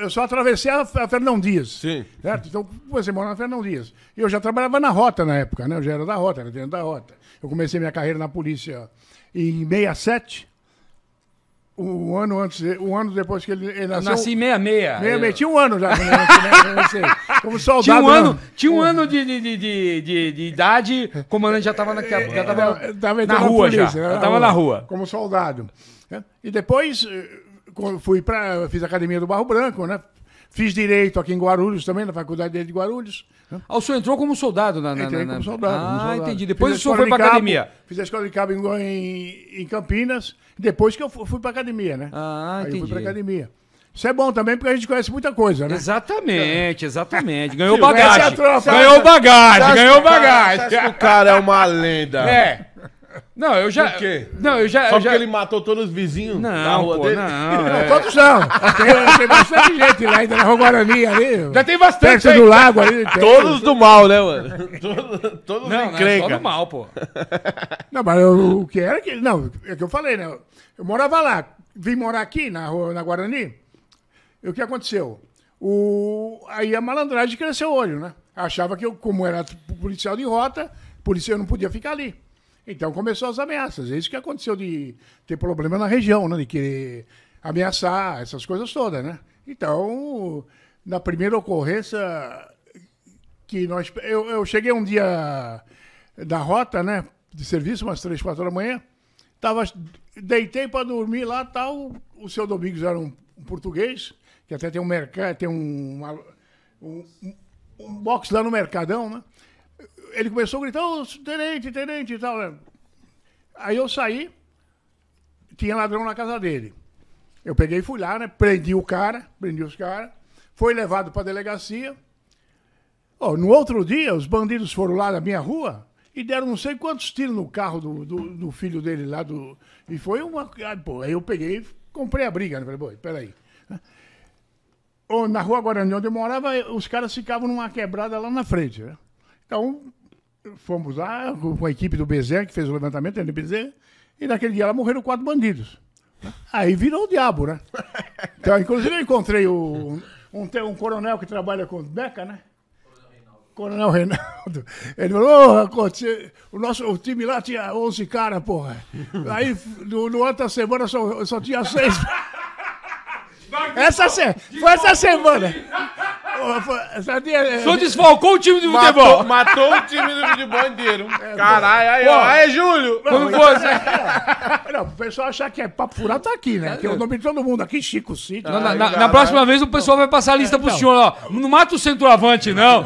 eu só atravessei a, Fernão Dias. Sim. Certo? Então, você mora na Fernão Dias. E eu já trabalhava na Rota na época, né? Eu já era da Rota, era dentro da Rota. Eu comecei minha carreira na polícia em 67. Um ano antes, um ano depois que ele, ele nasceu. nasci em 66. 66. Eu... Tinha um ano já. Né? Como soldado. Tinha um ano, tinha um ano de, de, de, de, de idade, o comandante já estava na, já tava, é, é, tava na rua. Polícia, já. já estava na rua. Como soldado. Né? E depois eh, fui para fiz academia do Barro Branco, né? Fiz direito aqui em Guarulhos também, na faculdade de Guarulhos. Né? Ah, o senhor entrou como soldado na. na na, na... como soldado. Ah, como soldado. entendi. Depois o senhor foi para academia. Fiz a escola de cabo em, em, em Campinas, depois que eu fui, para academia, né? Ah, Aí entendi. fui para academia. Isso é bom também, porque a gente conhece muita coisa, né? Exatamente, é. exatamente. Ganhou bagagem. Ganhou bagagem, ganhou bagagem. O cara é uma lenda. É. Não, eu já. Por quê? Não, eu já. Só eu porque já... ele matou todos os vizinhos na da rua pô, dele? Não, é... todos não. Tem, tem, bastante gente lá, ainda na Rua Guarani ali. Já tem bastante. Perto aí. do lago ali. Tem. Todos do mal, né, mano? Todos, todos não, não, só do mal, pô. Não, mas eu, o que era que. Não, é que eu falei, né? Eu morava lá. Vim morar aqui na, rua, na Guarani. E o que aconteceu? O... Aí a malandragem cresceu o olho, né? Achava que eu, como era policial de rota, policial não podia ficar ali. Então começou as ameaças. É isso que aconteceu de ter problema na região, né? De querer ameaçar essas coisas todas, né? Então, na primeira ocorrência que nós... Eu, eu cheguei um dia da rota, né? De serviço, umas três, quatro da manhã. Tava, deitei para dormir lá, tal. O seu Domingos era um, um português, que até tem um mercado, tem um, uma, um, um box lá no Mercadão, né? ele começou a gritar, oh, tenente, tenente e tal. Né? Aí eu saí, tinha ladrão na casa dele. Eu peguei e fui lá, né? Prendi o cara, prendi os caras, foi levado para a delegacia. Oh, no outro dia, os bandidos foram lá na minha rua e deram não sei quantos tiros no carro do, do, do filho dele lá. Do, e foi uma. Ah, pô, aí eu peguei e comprei a briga. Né? Falei, pô, peraí. na rua Guarani, onde eu morava, os caras ficavam numa quebrada lá na frente. Né? Então, fomos lá com a equipe do Bezerra, que fez o levantamento, né, do Bezerra, e naquele dia lá morreram quatro bandidos. Aí virou o diabo, né? Então, inclusive, eu encontrei o, um, um coronel que trabalha com o Beca, né? Coronel Reinaldo. Ele falou, oh, o nosso o time lá tinha 11 caras, porra. Aí, no, no outra semana, só, só tinha seis. essa se, foi essa semana. Só é- desfalcou o time do matou, futebol. Matou o time do futebol inteiro. É, caralho, aí, ó. Aí, Júlio. Não, Como fosse. É, não, o pessoal achar que é papo furado tá aqui, né? Que é o nome de todo mundo aqui, Chico City. na, na, na, próxima vez o pessoal vai passar a lista é, pro senhor, ó. Não mata o centroavante, não.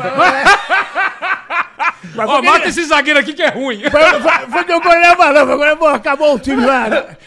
Mas ó, mata ele... esse zagueiro aqui que é ruim. Foi, foi, foi que o Goiânia falou, acabou o time lá.